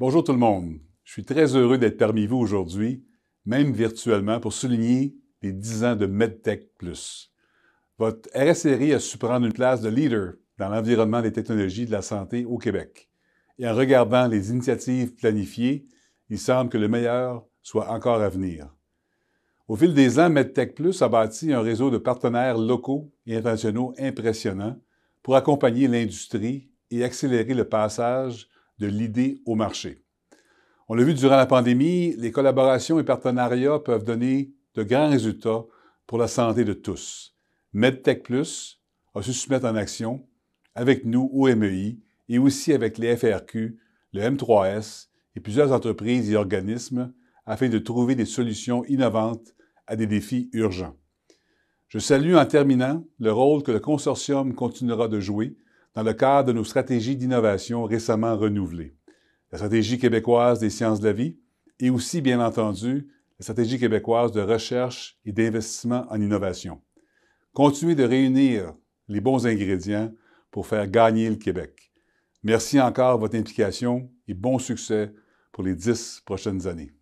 Bonjour tout le monde. Je suis très heureux d'être parmi vous aujourd'hui, même virtuellement, pour souligner les 10 ans de MedTech Votre RSRI a su prendre une place de leader dans l'environnement des technologies de la santé au Québec. Et en regardant les initiatives planifiées, il semble que le meilleur soit encore à venir. Au fil des ans, MedTech a bâti un réseau de partenaires locaux et internationaux impressionnants pour accompagner l'industrie et accélérer le passage de l'idée au marché. On l'a vu durant la pandémie, les collaborations et partenariats peuvent donner de grands résultats pour la santé de tous. MedTech Plus a su se mettre en action avec nous au MEI et aussi avec les FRQ, le M3S et plusieurs entreprises et organismes afin de trouver des solutions innovantes à des défis urgents. Je salue en terminant le rôle que le consortium continuera de jouer dans le cadre de nos stratégies d'innovation récemment renouvelées. La stratégie québécoise des sciences de la vie et aussi, bien entendu, la stratégie québécoise de recherche et d'investissement en innovation. Continuez de réunir les bons ingrédients pour faire gagner le Québec. Merci encore de votre implication et bon succès pour les dix prochaines années.